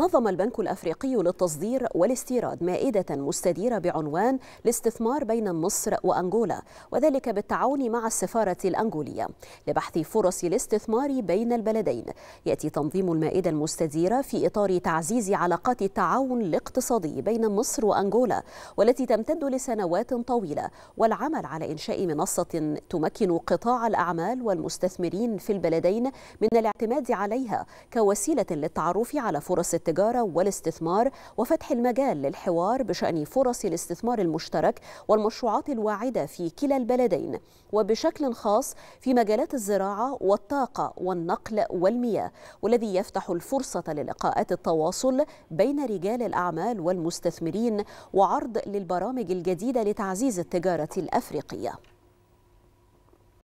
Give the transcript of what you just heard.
نظم البنك الأفريقي للتصدير والاستيراد مائدة مستديرة بعنوان الاستثمار بين مصر وأنغولا وذلك بالتعاون مع السفارة الأنغولية لبحث فرص الاستثمار بين البلدين يأتي تنظيم المائدة المستديرة في إطار تعزيز علاقات التعاون الاقتصادي بين مصر وأنغولا والتي تمتد لسنوات طويلة والعمل على إنشاء منصة تمكن قطاع الأعمال والمستثمرين في البلدين من الاعتماد عليها كوسيلة للتعرف على فرص التعاون التجارة والاستثمار وفتح المجال للحوار بشأن فرص الاستثمار المشترك والمشروعات الواعدة في كلا البلدين وبشكل خاص في مجالات الزراعة والطاقة والنقل والمياه والذي يفتح الفرصة للقاءات التواصل بين رجال الأعمال والمستثمرين وعرض للبرامج الجديدة لتعزيز التجارة الأفريقية